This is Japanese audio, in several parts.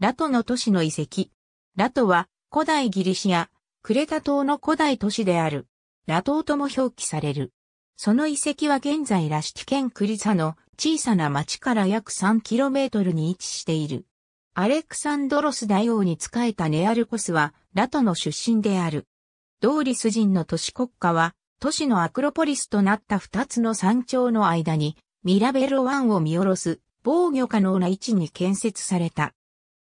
ラトの都市の遺跡。ラトは古代ギリシア、クレタ島の古代都市である。ラトとも表記される。その遺跡は現在ラシティ県クリサの小さな町から約 3km に位置している。アレクサンドロス大王に仕えたネアルコスはラトの出身である。ドーリス人の都市国家は都市のアクロポリスとなった二つの山頂の間にミラベロ湾を見下ろす防御可能な位置に建設された。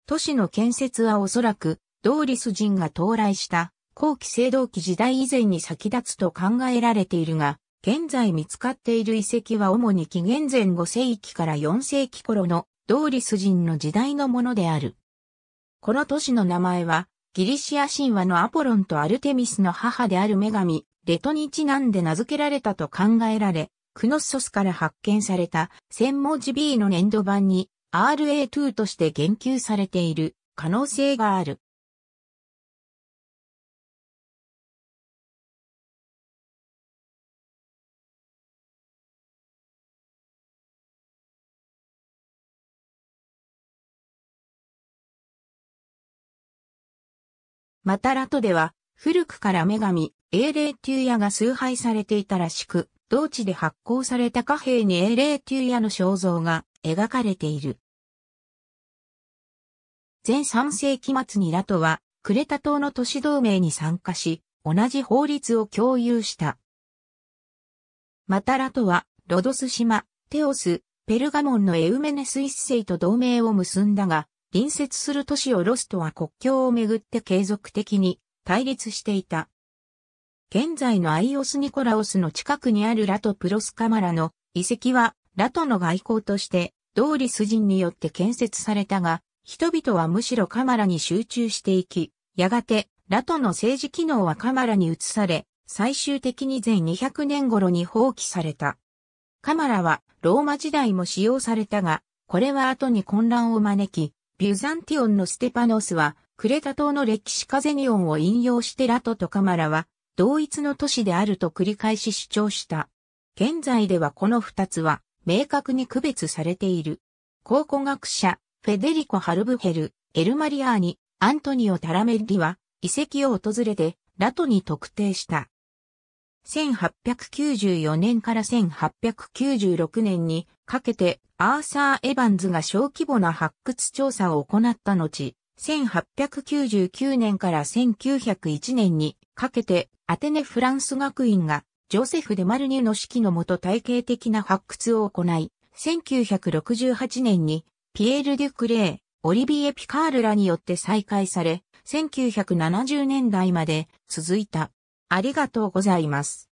都市の建設はおそらく、ドーリス人が到来した後期青銅器時代以前に先立つと考えられているが、現在見つかっている遺跡は主に紀元前5世紀から4世紀頃のドーリス人の時代のものである。この都市の名前は、ギリシア神話のアポロンとアルテミスの母である女神、レトニチナンで名付けられたと考えられ、クノッソスから発見された千文字 B の粘土板に RA2 として言及されている可能性がある。またラトでは、古くから女神、英霊テューヤが崇拝されていたらしく、同地で発行された貨幣に英霊テューヤの肖像が描かれている。前3世紀末にラトは、クレタ島の都市同盟に参加し、同じ法律を共有した。またラトは、ロドス島、テオス、ペルガモンのエウメネス一世と同盟を結んだが、隣接する都市をロスとは国境をめぐって継続的に対立していた。現在のアイオスニコラオスの近くにあるラトプロスカマラの遺跡はラトの外交として、ドーリス人によって建設されたが、人々はむしろカマラに集中していき、やがて、ラトの政治機能はカマラに移され、最終的に全200年頃に放棄された。カマラはローマ時代も使用されたが、これは後に混乱を招き、ビュザンティオンのステパノスは、クレタ島の歴史カゼニオンを引用してラトとカマラは、同一の都市であると繰り返し主張した。現在ではこの二つは、明確に区別されている。考古学者、フェデリコ・ハルブヘル、エルマリアーニ、アントニオ・タラメッリは、遺跡を訪れて、ラトに特定した。1894年から1896年にかけてアーサー・エヴァンズが小規模な発掘調査を行った後、1899年から1901年にかけてアテネ・フランス学院がジョセフ・デ・マルニュの指揮のもと体系的な発掘を行い、1968年にピエール・デュクレー、オリビエ・ピカールらによって再開され、1970年代まで続いた。ありがとうございます。